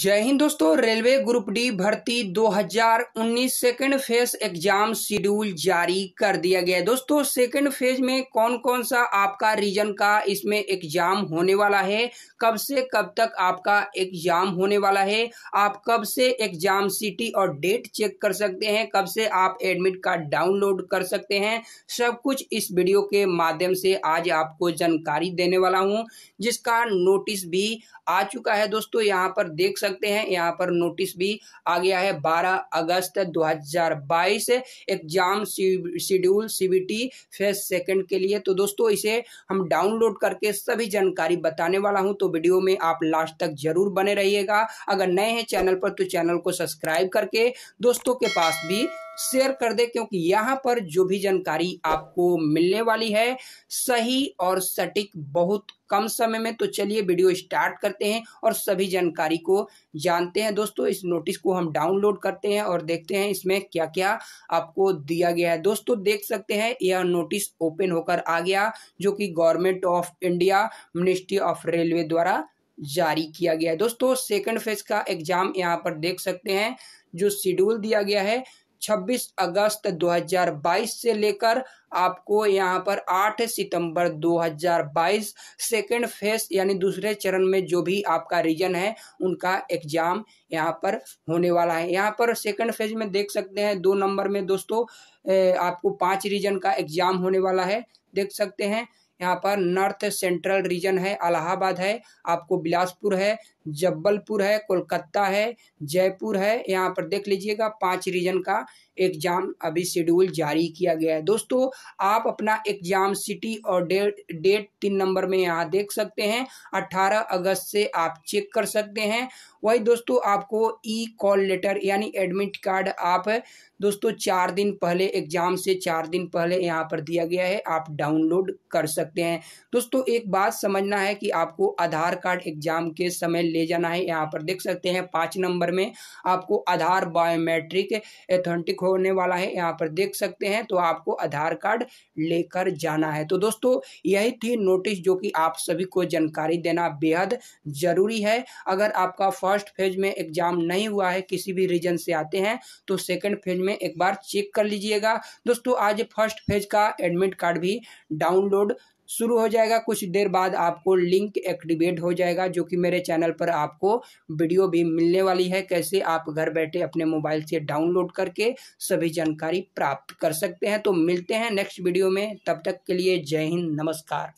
जय हिंद दोस्तों railway group D भर्ती 2019 सेकंड फेज एग्जाम शेड्यूल जारी कर दिया गया है दोस्तों सेकंड फेज में कौन कौन सा आपका रीजन का इसमें एग्जाम होने वाला है कब से कब तक आपका एग्जाम होने वाला है आप कब से एग्जाम सिटी और डेट चेक कर सकते हैं कब से आप एडमिट कार्ड डाउनलोड कर सकते हैं सब कुछ इस वीडियो के माध्यम से आज आपको जानकारी देने वाला हूँ जिसका नोटिस भी आ चुका है दोस्तों यहाँ पर देख सकते सकते हैं यहाँ पर नोटिस भी आ गया है 12 अगस्त 2022 exam schedule CBT phase second के लिए तो दोस्तों इसे हम डाउनलोड करके सभी जानकारी बताने वाला हूँ तो वीडियो में आप लास्ट तक जरूर बने रहिएगा अगर नए हैं चैनल पर तो चैनल को सब्सक्राइब करके दोस्तों के पास भी शेयर कर दे क्योंकि यहाँ पर जो भी जानकारी आपको मिलने वाली है सही और सटीक बहुत कम समय में तो चलिए वीडियो स्टार्ट करते हैं और सभी जानकारी को जानते हैं दोस्तों इस नोटिस को हम डाउनलोड करते हैं और देखते हैं इसमें क्या क्या आपको दिया गया है दोस्तों देख सकते हैं यह नोटिस ओपन होकर आ गया जो कि government of India ministry of railway द्वारा जारी किया गया है दोस्तों सेकंड फेज का एग्जाम यहाँ पर देख सकते हैं जो शेड्यूल दिया गया है 26 अगस्त 2022 से लेकर आपको यहाँ पर 8 सितंबर 2022 सेकेंड फेज यानी दूसरे चरण में जो भी आपका रीजन है उनका एग्जाम यहाँ पर होने वाला है यहाँ पर सेकेंड फेज में देख सकते हैं दो नंबर में दोस्तों आपको पांच रीजन का एग्जाम होने वाला है देख सकते हैं यहाँ पर नॉर्थ सेंट्रल रीजन है अलाहाबाद है आपको बिलासपुर है जबलपुर है कोलकाता है जयपुर है यहाँ पर देख लीजिएगा पांच रीजन का एग्जाम अभी शेड्यूल जारी किया गया है दोस्तों आप अपना एग्जाम सिटी और डेट डेट तीन नंबर में यहाँ देख सकते हैं 18 अगस्त से आप चेक कर सकते हैं वही दोस्तों आपको ई कॉल लेटर यानी एडमिट कार्ड आप दोस्तों चार दिन पहले एग्ज़ाम से चार दिन पहले यहाँ पर दिया गया है आप डाउनलोड कर सकते हैं दोस्तों एक बात समझना है कि आपको आधार कार्ड एग्ज़ाम के समय ले जाना है यहाँ पर देख सकते हैं पाँच नंबर में आपको आधार बायोमेट्रिक एथेंटिक होने वाला है यहाँ पर देख सकते हैं तो आपको आधार कार्ड लेकर जाना है तो दोस्तों यही थी नोटिस जो कि आप सभी को जानकारी देना बेहद ज़रूरी है अगर आपका फर्स्ट फेज में एग्ज़ाम नहीं हुआ है किसी भी रीजन से आते हैं तो सेकेंड फेज में एक बार चेक कर लीजिएगा दोस्तों आज फर्स्ट फेज का एडमिट कार्ड भी डाउनलोड शुरू हो जाएगा कुछ देर बाद आपको लिंक एक्टिवेट हो जाएगा जो कि मेरे चैनल पर आपको वीडियो भी मिलने वाली है कैसे आप घर बैठे अपने मोबाइल से डाउनलोड करके सभी जानकारी प्राप्त कर सकते हैं तो मिलते हैं नेक्स्ट वीडियो में तब तक के लिए जय हिंद नमस्कार